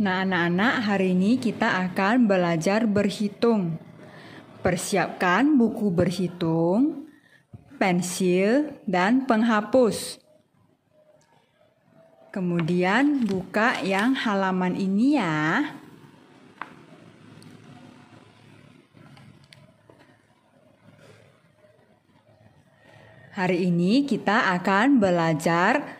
Nah, anak-anak, hari ini kita akan belajar berhitung. Persiapkan buku berhitung, pensil, dan penghapus. Kemudian buka yang halaman ini ya. Hari ini kita akan belajar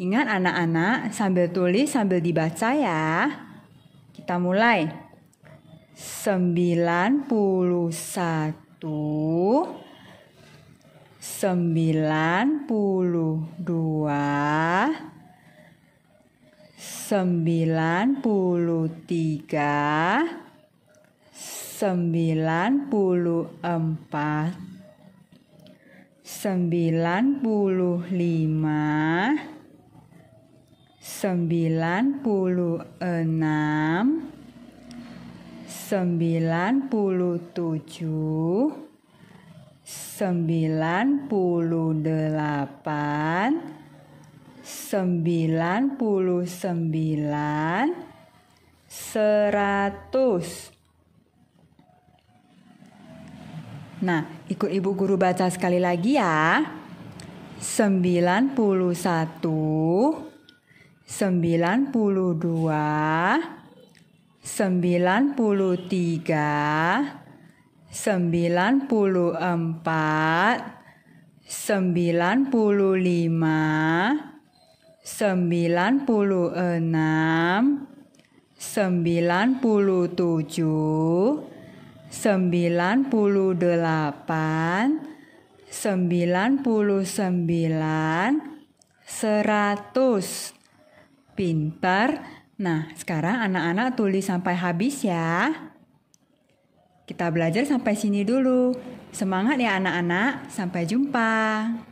Ingat anak-anak sambil tulis sambil dibaca ya. Kita mulai. 91 92 93 94 95 sembilan puluh enam sembilan puluh tujuh sembilan puluh delapan sembilan puluh sembilan seratus Nah, ikut ibu guru baca sekali lagi ya. sembilan puluh satu sembilan puluh dua, sembilan puluh tiga, sembilan puluh empat, sembilan puluh lima, sembilan puluh enam, sembilan puluh tujuh, sembilan puluh delapan, sembilan puluh sembilan, seratus. Pinter. Nah, sekarang anak-anak tulis sampai habis ya. Kita belajar sampai sini dulu. Semangat ya anak-anak. Sampai jumpa.